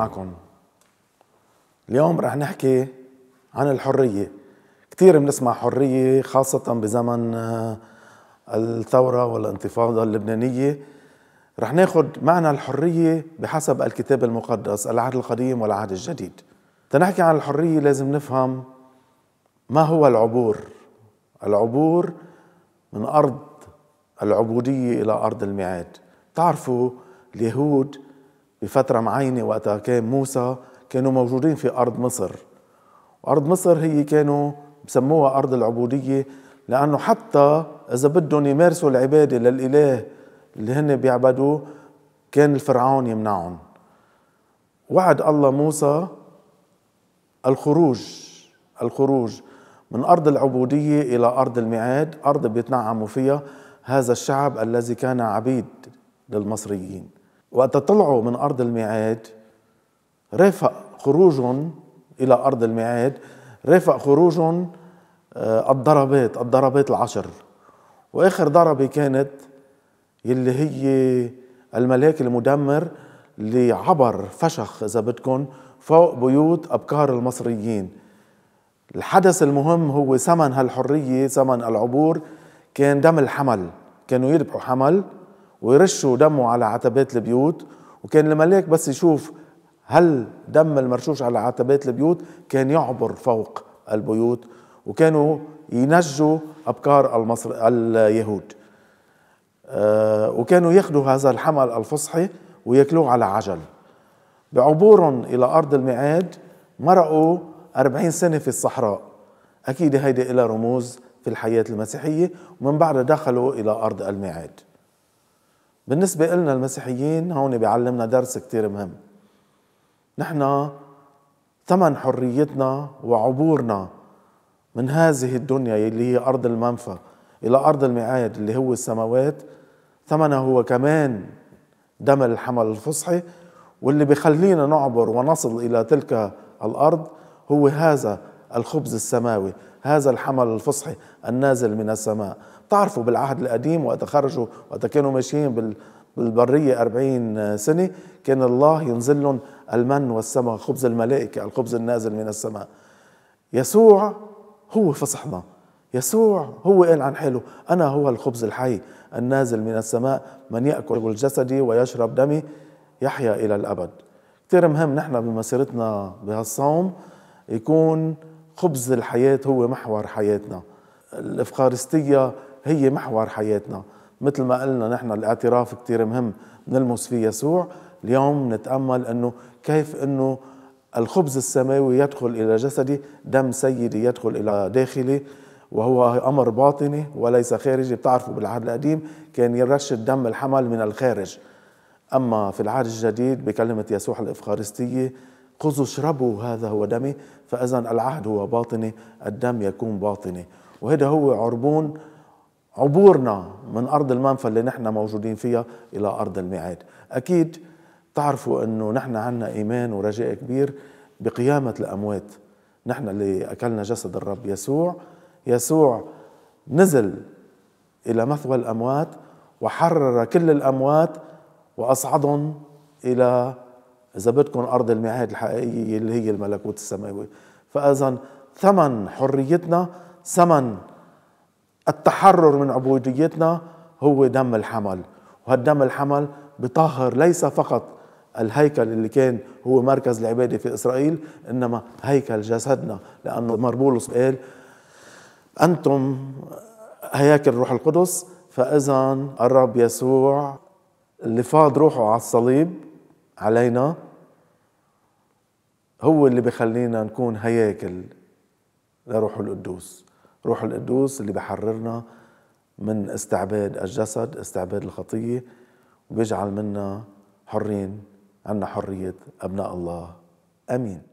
معكم اليوم رح نحكي عن الحرية كثير بنسمع حرية خاصة بزمن آه، الثورة والانتفاضة اللبنانية رح ناخد معنى الحرية بحسب الكتاب المقدس العهد القديم والعهد الجديد تنحكي عن الحرية لازم نفهم ما هو العبور العبور من أرض العبودية إلى أرض الميعاد تعرفوا اليهود بفترة معينة وقتها كان موسى كانوا موجودين في أرض مصر وأرض مصر هي كانوا بسموها أرض العبودية لأنه حتى إذا بدهم يمارسوا العبادة للإله اللي هن بيعبدوه كان الفرعون يمنعهم وعد الله موسى الخروج الخروج من أرض العبودية إلى أرض الميعاد أرض بيتنعموا فيها هذا الشعب الذي كان عبيد للمصريين وقت طلعوا من أرض الميعاد رافق خروجهم إلى أرض الميعاد رافق خروجهم آه، الضربات الضربات العشر وآخر ضربة كانت اللي هي الملاك المدمر اللي عبر فشخ إذا بدكم فوق بيوت أبكار المصريين الحدث المهم هو ثمن هالحرية ثمن العبور كان دم الحمل كانوا يذبحوا حمل ويرشوا دمه على عتبات البيوت وكان الملاك بس يشوف هل دم المرشوش على عتبات البيوت كان يعبر فوق البيوت وكانوا ينجوا أبكار المصر اليهود آه، وكانوا ياخذوا هذا الحمل الفصحي وياكلوه على عجل بعبورهم إلى أرض الميعاد مرقوا أربعين سنة في الصحراء أكيد هيدي إلى رموز في الحياة المسيحية ومن بعدها دخلوا إلى أرض الميعاد بالنسبة إلنا المسيحيين هون بيعلمنا درس كتير مهم نحن ثمن حريتنا وعبورنا من هذه الدنيا اللي هي أرض المنفى إلى أرض المعاد اللي هو السماوات ثمنه هو كمان دم الحمل الفصحي واللي بخلينا نعبر ونصل إلى تلك الأرض هو هذا الخبز السماوي هذا الحمل الفصحي النازل من السماء تعرفوا بالعهد القديم وقت خرجوا وقت كانوا ماشيين بالبرية أربعين سنة كان الله ينزل لهم المن والسماء خبز الملائكة الخبز النازل من السماء يسوع هو فصحنا يسوع هو قال عن حاله أنا هو الخبز الحي النازل من السماء من يأكل جسدي ويشرب دمي يحيا إلى الأبد كثير مهم نحن بمسيرتنا بهالصوم يكون خبز الحياة هو محور حياتنا الإفخارستية هي محور حياتنا مثل ما قلنا نحن الاعتراف كتير مهم نلمس في يسوع اليوم نتأمل أنه كيف أنه الخبز السماوي يدخل إلى جسدي دم سيدي يدخل إلى داخلي وهو أمر باطني وليس خارجي بتعرفوا بالعهد القديم كان يرش الدم الحمل من الخارج أما في العهد الجديد بكلمة يسوع الإفخارستية خذوا اشربوا هذا هو دمي فإذا العهد هو باطني الدم يكون باطني وهذا هو عربون عبورنا من أرض المنفى اللي نحن موجودين فيها إلى أرض الميعاد أكيد تعرفوا أنه نحن عنا إيمان ورجاء كبير بقيامة الأموات نحن اللي أكلنا جسد الرب يسوع يسوع نزل إلى مثوى الأموات وحرر كل الأموات وأصعدهم إلى إذا بدكم أرض الميعاد الحقيقية اللي هي الملكوت السماوي فإذا ثمن حريتنا ثمن التحرر من عبوديتنا هو دم الحمل وهالدم الحمل بطهر ليس فقط الهيكل اللي كان هو مركز العبادة في إسرائيل إنما هيكل جسدنا لأنه مربولوس قال أنتم هياكل روح القدس فإذا الرب يسوع اللي فاض روحه على الصليب علينا هو اللي بخلينا نكون هياكل لروح القدوس روح القدوس اللي بحررنا من استعباد الجسد استعباد الخطية وبيجعل منا حرين عنا حرية أبناء الله أمين